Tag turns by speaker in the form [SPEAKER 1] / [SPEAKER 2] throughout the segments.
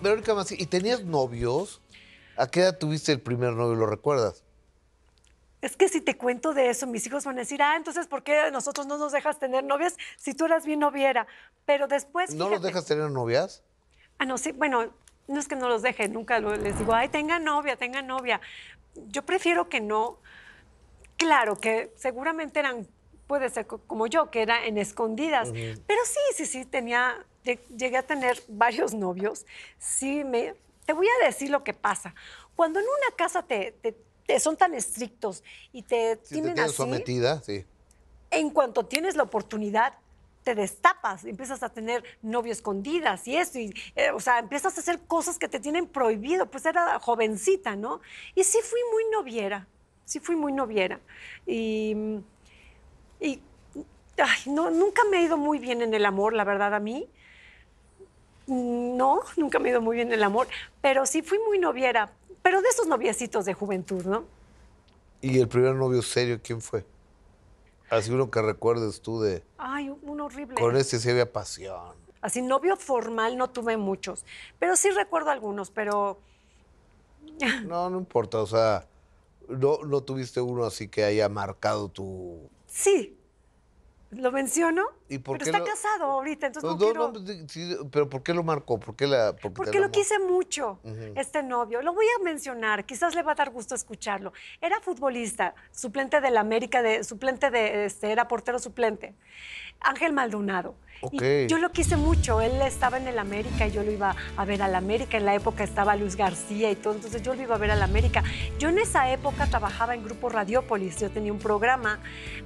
[SPEAKER 1] Verónica Masi, ¿y tenías novios? ¿A qué edad tuviste el primer novio? ¿Lo recuerdas?
[SPEAKER 2] Es que si te cuento de eso, mis hijos van a decir, ah, entonces, ¿por qué nosotros no nos dejas tener novias si tú eras bien noviera? Pero después. ¿No los dejas
[SPEAKER 1] tener novias?
[SPEAKER 2] Ah, no, sí, bueno, no es que no los deje, nunca les digo, ay, tenga novia, tenga novia. Yo prefiero que no. Claro que seguramente eran, puede ser como yo, que era en escondidas, pero sí, sí, sí, tenía llegué a tener varios novios, sí me... Te voy a decir lo que pasa. Cuando en una casa te, te, son tan estrictos y te si tienen te así, sometida, sí. En cuanto tienes la oportunidad, te destapas, empiezas a tener novios escondidas y eso, eh, o sea, empiezas a hacer cosas que te tienen prohibido, pues era jovencita, ¿no? Y sí fui muy noviera, sí fui muy noviera. Y, y no, nunca me ha ido muy bien en el amor, la verdad, a mí. No, nunca me ha ido muy bien el amor, pero sí fui muy noviera, pero de esos noviecitos de
[SPEAKER 1] juventud, ¿no? ¿Y el primer novio serio quién fue? Así uno que recuerdes tú de...
[SPEAKER 2] Ay, un horrible. Con este
[SPEAKER 1] sí había pasión.
[SPEAKER 2] Así, novio formal no tuve muchos, pero sí recuerdo algunos, pero... No, no
[SPEAKER 1] importa, o sea, no, no tuviste uno así que haya marcado tu... Sí, lo menciono, pero está casado
[SPEAKER 2] ahorita, entonces no, quiero...
[SPEAKER 1] pero ¿por qué lo marcó? ¿Por qué porque, lo, quise
[SPEAKER 2] mucho, este novio. Lo voy a mencionar, quizás le va a dar gusto escucharlo. Era futbolista, suplente del América, de, suplente de, este, era portero suplente. Ángel Maldonado. Y yo lo quise mucho. Él estaba en el América y yo lo iba a ver al América. En la época estaba Luz García y todo. Entonces yo lo iba a ver al América. Yo en esa época trabajaba en Grupo Radiopolis. Yo tenía un programa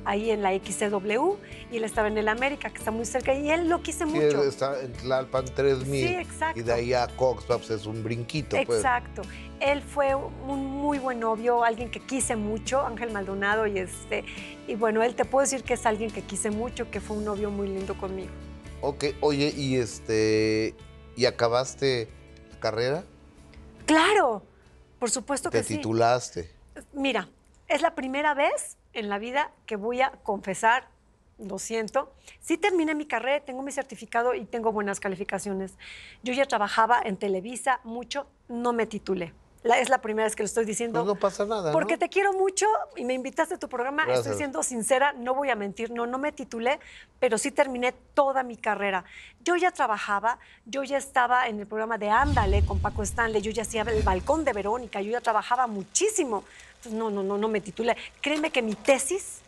[SPEAKER 2] ahí en la XCW y él estaba en el América, que está muy cerca. Y él lo quise mucho. Él
[SPEAKER 1] está en Tlalpan 3000. Sí, exacto. Y de ahí a Cox pues, pues, es un brinquito. Pues. Exacto.
[SPEAKER 2] Él fue un muy buen novio, alguien que quise mucho, Ángel Maldonado. Y, este, y bueno, él te puedo decir que es alguien que quise mucho, que fue un novio muy lindo conmigo.
[SPEAKER 1] Ok, oye, y este. ¿Y acabaste la carrera?
[SPEAKER 2] Claro, por supuesto que sí. ¿Te
[SPEAKER 1] titulaste?
[SPEAKER 2] Mira, es la primera vez en la vida que voy a confesar, lo siento. Sí terminé mi carrera, tengo mi certificado y tengo buenas calificaciones. Yo ya trabajaba en Televisa mucho, no me titulé es la primera vez que lo estoy diciendo. Pues
[SPEAKER 1] no pasa nada. Porque te
[SPEAKER 2] quiero mucho y me invitaste a tu programa. Estoy siendo sincera, no voy a mentir, no, no me titulé, pero sí terminé toda mi carrera. Yo ya trabajaba, yo ya estaba en el programa de Ándale con Paco Stanley, yo ya hacía el balcón de Verónica, yo ya trabajaba muchísimo. Pues no, no, no, no me titulé. Créeme que mi tesis,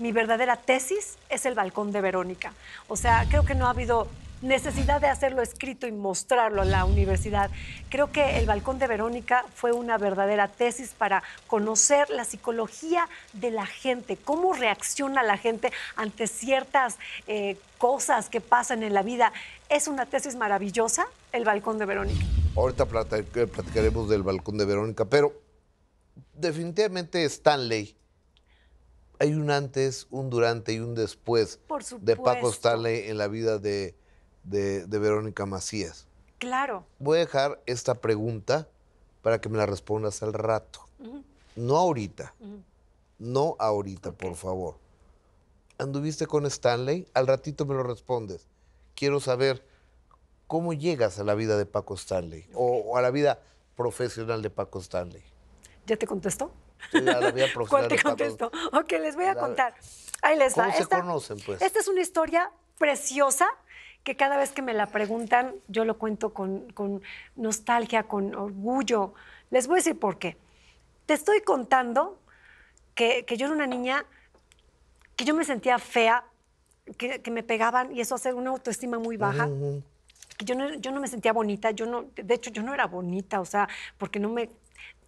[SPEAKER 2] mi verdadera tesis, es el balcón de Verónica. O sea, creo que no ha habido necesidad de hacerlo escrito y mostrarlo a la universidad. Creo que El Balcón de Verónica fue una verdadera tesis para conocer la psicología de la gente, cómo reacciona la gente ante ciertas eh, cosas que pasan en la vida. Es una tesis maravillosa, El Balcón de Verónica.
[SPEAKER 1] Ahorita eh, platicaremos del Balcón de Verónica, pero definitivamente Stanley hay un antes, un durante y un después de Paco Stanley en la vida de de, Verónica Macías. Claro. Voy a dejar esta pregunta para que me la respondas al rato. No ahorita. No ahorita, por favor. ¿Anduviste con Stanley? Al ratito me lo respondes. Quiero saber cómo llegas a la vida de Paco Stanley o, a la vida profesional de Paco Stanley. ¿Ya te contestó? Sí, la vida profesional ¿Cuál te contestó?
[SPEAKER 2] Ok, les voy a contar. Ahí les ¿Cómo se pues? Esta es una historia preciosa que cada vez que me la preguntan, yo lo cuento con, nostalgia, con orgullo. Les voy a decir por qué. Te estoy contando que, yo era una niña que yo me sentía fea, que, me pegaban y eso hace una autoestima muy baja. yo no, yo no me sentía bonita, yo no, de hecho yo no era bonita, o sea, porque no me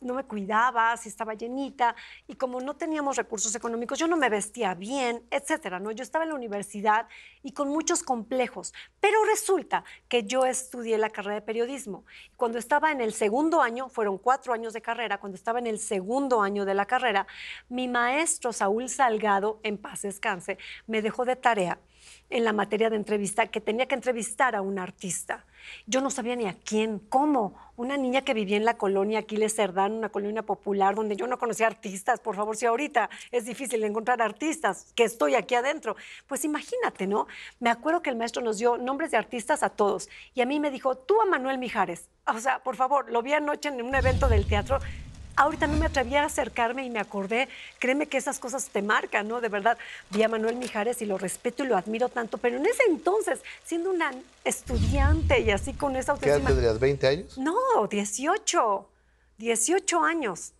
[SPEAKER 2] no me cuidaba, si estaba llenita, y como no teníamos recursos económicos, yo no me vestía bien, etcétera, ¿no? Yo estaba en la universidad y con muchos complejos, pero resulta que yo estudié la carrera de periodismo. Cuando estaba en el segundo año, fueron cuatro años de carrera, cuando estaba en el segundo año de la carrera, mi maestro Saúl Salgado, en paz descanse, me dejó de tarea en la materia de entrevista que tenía que entrevistar a un artista. Yo no sabía ni a quién, cómo. Una niña que vivía en la colonia Aquiles Cerdán, una colonia popular donde yo no conocía artistas, por favor, si ahorita es difícil encontrar artistas, que estoy aquí adentro. Pues imagínate, ¿no? Me acuerdo que el maestro nos dio nombres de artistas a todos y a mí me dijo, tú a Manuel Mijares. O sea, por favor, lo vi anoche en un evento del teatro, ahorita no me atrevía a acercarme y me acordé, créeme que esas cosas te marcan, ¿no? De verdad, vi a Manuel Mijares y lo respeto y lo admiro tanto, pero en ese entonces, siendo una estudiante y así con esa autoestima... ¿Qué tendrías, 20 años? No, 18, 18 años.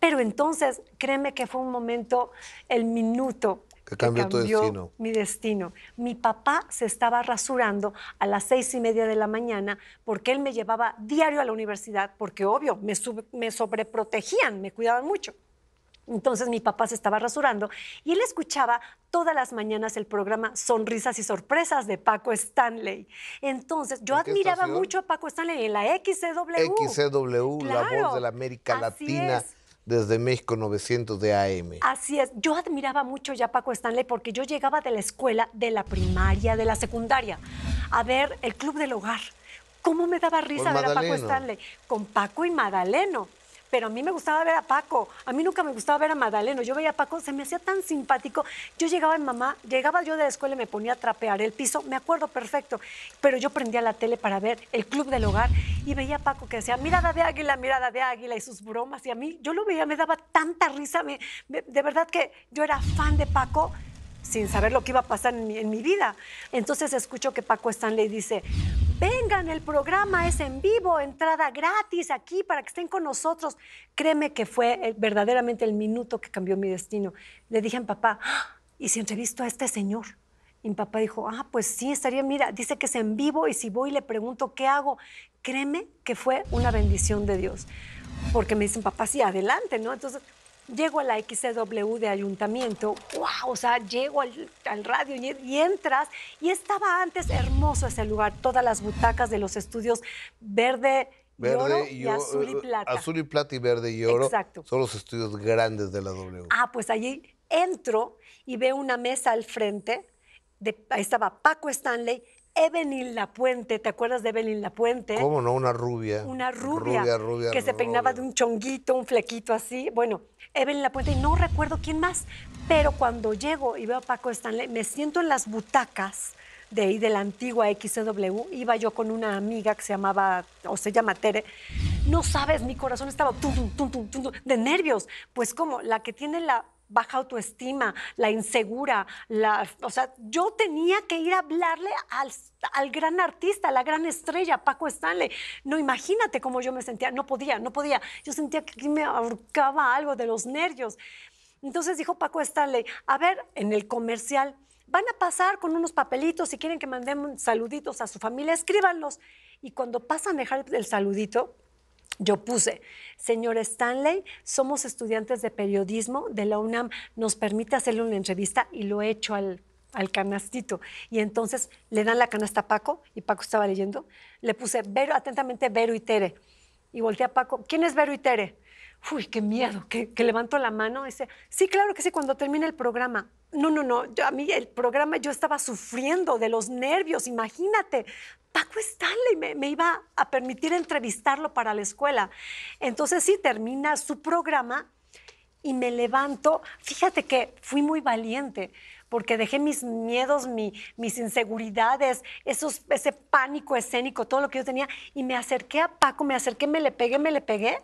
[SPEAKER 2] Pero entonces, créeme que fue un momento, el minuto que cambió, tu destino. mi destino. Mi papá se estaba rasurando a las seis y media de la mañana porque él me llevaba diario a la universidad, porque obvio, me, me sobreprotegían, me cuidaban mucho. Entonces mi papá se estaba rasurando y él escuchaba todas las mañanas el programa Sonrisas y Sorpresas de Paco Stanley. Entonces yo admiraba mucho a Paco Stanley en la XCW.
[SPEAKER 1] XCW, la voz de la América Latina desde México 900 de AM.
[SPEAKER 2] Así es. Yo admiraba mucho ya Paco Stanley porque yo llegaba de la escuela, de la primaria, de la secundaria, a ver el Club del Hogar. ¿Cómo me daba risa ver a Paco Stanley? Con Paco y Madaleno pero a mí me gustaba ver a Paco, a mí nunca me gustaba ver a Madaleno, yo veía a Paco, se me hacía tan simpático, yo llegaba en mamá, llegaba yo de la escuela y me ponía a trapear el piso, me acuerdo perfecto, pero yo prendía la tele para ver el Club del Hogar y veía a Paco que decía, mirada de águila, mirada de águila y sus bromas, y a mí yo lo veía, me daba tanta risa, de verdad que yo era fan de Paco sin saber lo que iba a pasar en mi, en mi vida. Entonces escucho que Paco Stanley dice, Vengan, el programa es en vivo, entrada gratis aquí para que estén con nosotros. Créeme que fue eh, verdaderamente el minuto que cambió mi destino. Le dije a mi papá, ah, ¿y si entrevisto a este señor? Y mi papá dijo, ah, pues sí, estaría, mira, dice que es en vivo y si voy le pregunto qué hago, créeme que fue una bendición de Dios. Porque me dicen, papá, sí, adelante, ¿no? Entonces, llego a la XCW de ayuntamiento, wow, o sea, llego al, radio y, entras y estaba antes hermoso ese lugar, todas las butacas de los estudios verde. y, oro y, azul y eh, plata. Azul
[SPEAKER 1] y plata y verde y oro. Exacto. Son los estudios grandes de la W.
[SPEAKER 2] Ah, pues allí entro y veo una mesa al frente. ahí estaba Paco Stanley, Evelyn Puente, ¿te acuerdas de Evelyn Puente? ¿Cómo no?
[SPEAKER 1] Una rubia. Una rubia. Rubia, Que se
[SPEAKER 2] peinaba de un chonguito, un flequito así. Bueno, Evelyn Puente y no recuerdo quién más, pero cuando llego y veo a Paco Stanley, me siento en las butacas de ahí de la antigua XW. iba yo con una amiga que se llamaba, o se llama Tere, no sabes, mi corazón estaba de nervios, pues como la que tiene la baja autoestima, la insegura, la, o sea, yo tenía que ir a hablarle al, gran artista, la gran estrella, Paco Stanley. No imagínate cómo yo me sentía, no podía, no podía. Yo sentía que aquí me ahorcaba algo de los nervios. Entonces dijo Paco Stanley, a ver, en el comercial van a pasar con unos papelitos, si quieren que manden saluditos a su familia, escríbanlos. Y cuando pasan a dejar el saludito, yo puse, señor Stanley, somos estudiantes de periodismo de la UNAM, nos permite hacerle una entrevista y lo he hecho al, canastito. Y entonces le dan la canasta a Paco y Paco estaba leyendo. Le puse, Vero, atentamente, Vero y Tere. Y volteé a Paco, ¿quién es Vero y Tere? uy, qué miedo, que, levanto la mano. Dice, sí, claro que sí, cuando termine el programa. No, no, no, a mí el programa yo estaba sufriendo de los nervios, imagínate. Paco Stanley me, me iba a permitir entrevistarlo para la escuela. Entonces sí, termina su programa y me levanto. Fíjate que fui muy valiente porque dejé mis miedos, mis inseguridades, esos, ese pánico escénico, todo lo que yo tenía, y me acerqué a Paco, me acerqué, me le pegué, me le pegué,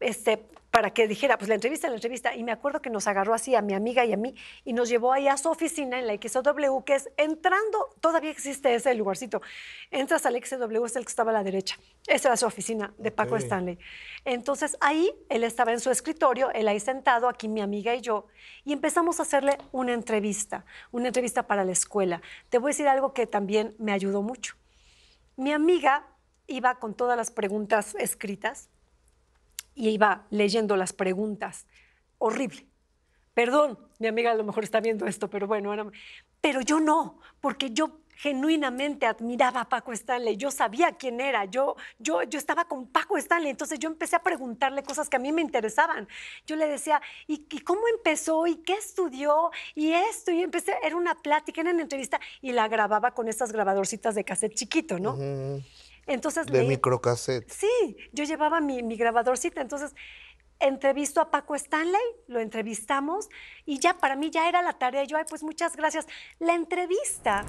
[SPEAKER 2] este, para que dijera, pues la entrevista, la entrevista. Y me acuerdo que nos agarró así a mi amiga y a mí y nos llevó ahí a su oficina en la XW, que es entrando, todavía existe ese lugarcito. Entras al XW, es el que estaba a la derecha. Esa era su oficina de Paco Stanley. Entonces ahí él estaba en su escritorio, él ahí sentado, aquí mi amiga y yo, y empezamos a hacerle una entrevista, una entrevista para la escuela. Te voy a decir algo que también me ayudó mucho. Mi amiga iba con todas las preguntas escritas y iba leyendo las preguntas. Horrible. Perdón, mi amiga a lo mejor está viendo esto, pero bueno, pero yo no, porque yo genuinamente admiraba a Paco Stanley, yo sabía quién era, yo, yo, yo estaba con Paco Stanley, entonces yo empecé a preguntarle cosas que a mí me interesaban. Yo le decía, ¿y, cómo empezó? ¿Y qué estudió? Y esto, y empecé, era una plática, era una entrevista, y la grababa con esas grabadorcitas de cassette chiquito, ¿no? Entonces, de
[SPEAKER 1] microcassette.
[SPEAKER 2] Sí, yo llevaba mi, grabadorcita, entonces entrevistó a Paco Stanley, lo entrevistamos y ya para mí ya era la tarea. Yo, ay, pues muchas gracias. La entrevista,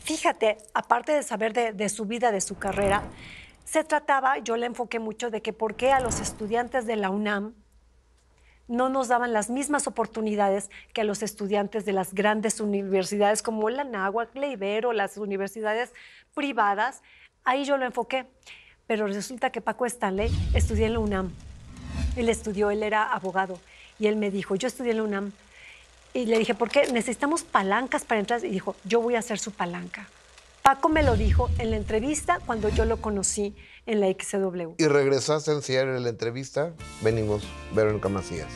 [SPEAKER 2] fíjate, aparte de saber de, su vida, de su carrera, se trataba, yo le enfoqué mucho de que por qué a los estudiantes de la UNAM no nos daban las mismas oportunidades que a los estudiantes de las grandes universidades como la Náhuatl, Ibero, las universidades privadas. Ahí yo lo enfoqué. Pero resulta que Paco Stanley estudió en la UNAM. Él estudió, él era abogado. Y él me dijo, yo estudié en la UNAM. Y le dije, ¿por qué? Necesitamos palancas para entrar. Y dijo, yo voy a ser su palanca. Paco me lo dijo en la entrevista cuando yo lo conocí en la XW.
[SPEAKER 1] Y regresaste a enseñar en la entrevista. Venimos, Verónica Macías.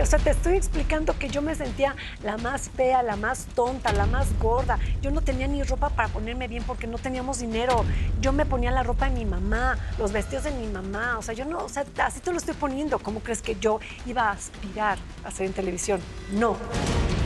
[SPEAKER 2] o sea, te estoy explicando que yo me sentía la más fea, la más tonta, la más gorda. Yo no tenía ni ropa para ponerme bien porque no teníamos dinero. Yo me ponía la ropa de mi mamá, los vestidos de mi mamá. O sea, yo no, o sea, así te lo estoy poniendo. ¿Cómo crees que yo iba a aspirar a ser en televisión? No.